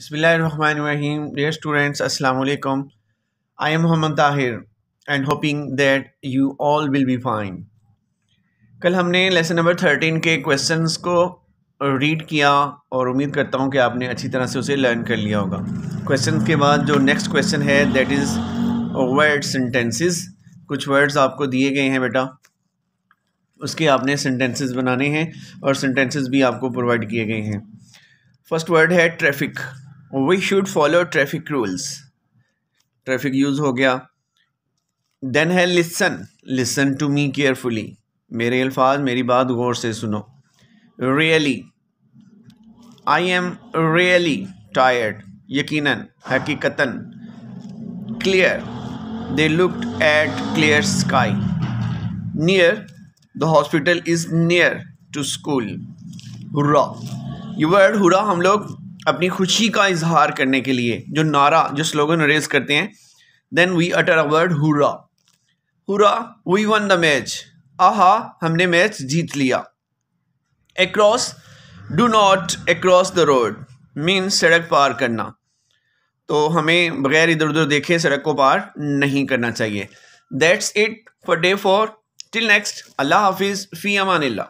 Bismillahirrahmanirrahim. Dear students Assalamu alaikum. I am Muhammad Tahir and hoping that you all will be fine. कल हमने lesson number thirteen के questions को read किया और उम्मीद करता हूँ कि आपने अच्छी तरह से उसे लर्न कर लिया होगा क्वेश्चन के बाद जो नेक्स्ट क्वेश्चन है दैट इज़ वर्ड सेंटेंसेस कुछ वर्ड्स आपको दिए गए हैं बेटा उसके आपने सेंटेंसेस बनाने हैं और सेंटेंसेस भी आपको प्रोवाइड किए गए हैं फर्स्ट वर्ड है traffic we should follow traffic rules traffic use हो गया देन है listen listen to me carefully मेरे अल्फाज मेरी बात गौर से सुनो really I am really tired यकीनन हकीकतन clear they looked at clear sky near the hospital is near to school hurrah ये वर्ड हुर्रा हम लोग अपनी खुशी का इजहार करने के लिए जो नारा जो स्लोगन रेज करते हैं then we utter a word hurrah hurrah we one the match आहा हमने मैच जीत लिया across do not across the road means सड़क पार करना तो हमें बगैर इधर उधर देखे सड़क को पार नहीं करना चाहिए that's it for day for till next Allah हाफिज़ फ़ी अमान